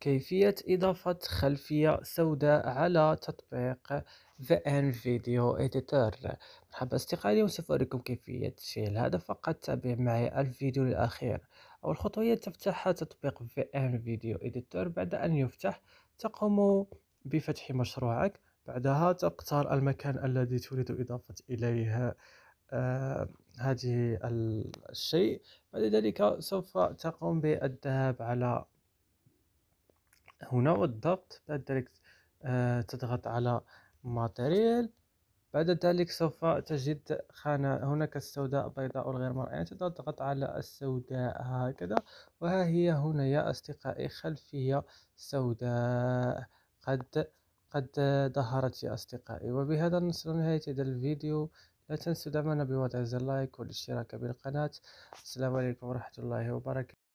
كيفية إضافة خلفية سوداء على تطبيق End Video Editor مرحبا أصدقائي وسوف أريكم كيفية تشغيل هذا فقط تابع معي الفيديو الأخير أول خطوة هي تفتح تطبيق End Video Editor بعد أن يفتح تقوم بفتح مشروعك بعدها تختار المكان الذي تريد إضافة إليه آه هذه الشيء بعد ذلك سوف تقوم بالذهاب على هنا بالضبط بعد ذلك آه، تضغط على ماتيريال بعد ذلك سوف تجد خانة هناك السوداء بيضاء والغير مرئية تضغط على السوداء هكذا وها هي هنا يا أصدقائي خلفية سوداء قد قد ظهرت يا أصدقائي وبهذا نصل لنهاية هذا الفيديو لا تنسوا دعمنا بوضع زر لايك والاشتراك بالقناة السلام عليكم ورحمة الله وبركاته